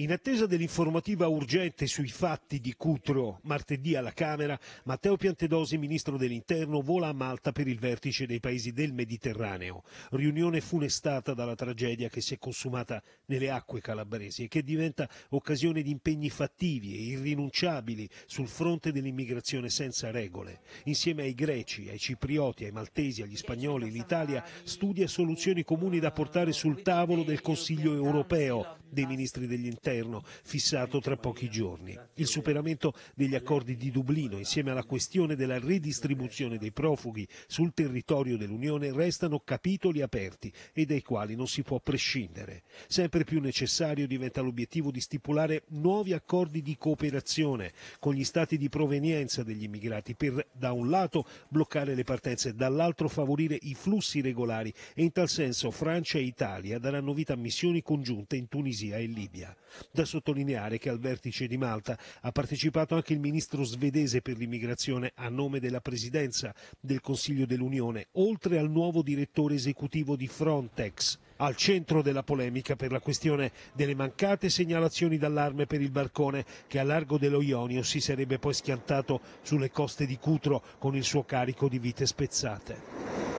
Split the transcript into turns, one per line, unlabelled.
In attesa dell'informativa urgente sui fatti di Cutro, martedì alla Camera, Matteo Piantedosi, ministro dell'Interno, vola a Malta per il vertice dei paesi del Mediterraneo. Riunione funestata dalla tragedia che si è consumata nelle acque calabresi e che diventa occasione di impegni fattivi e irrinunciabili sul fronte dell'immigrazione senza regole. Insieme ai greci, ai ciprioti, ai maltesi, agli spagnoli, l'Italia studia soluzioni comuni da portare sul tavolo del Consiglio europeo dei ministri dell'interno, fissato tra pochi giorni. Il superamento degli accordi di Dublino, insieme alla questione della ridistribuzione dei profughi sul territorio dell'Unione, restano capitoli aperti e dai quali non si può prescindere. Sempre più necessario diventa l'obiettivo di stipulare nuovi accordi di cooperazione con gli stati di provenienza degli immigrati per, da un lato, bloccare le partenze, dall'altro favorire i flussi regolari e in tal senso Francia e Italia daranno vita a missioni congiunte in Tunisia Tunisia e Libia. Da sottolineare che al vertice di Malta ha partecipato anche il ministro svedese per l'immigrazione a nome della presidenza del Consiglio dell'Unione, oltre al nuovo direttore esecutivo di Frontex. Al centro della polemica per la questione delle mancate segnalazioni d'allarme per il barcone che a largo dello Ionio si sarebbe poi schiantato sulle coste di Cutro con il suo carico di vite spezzate.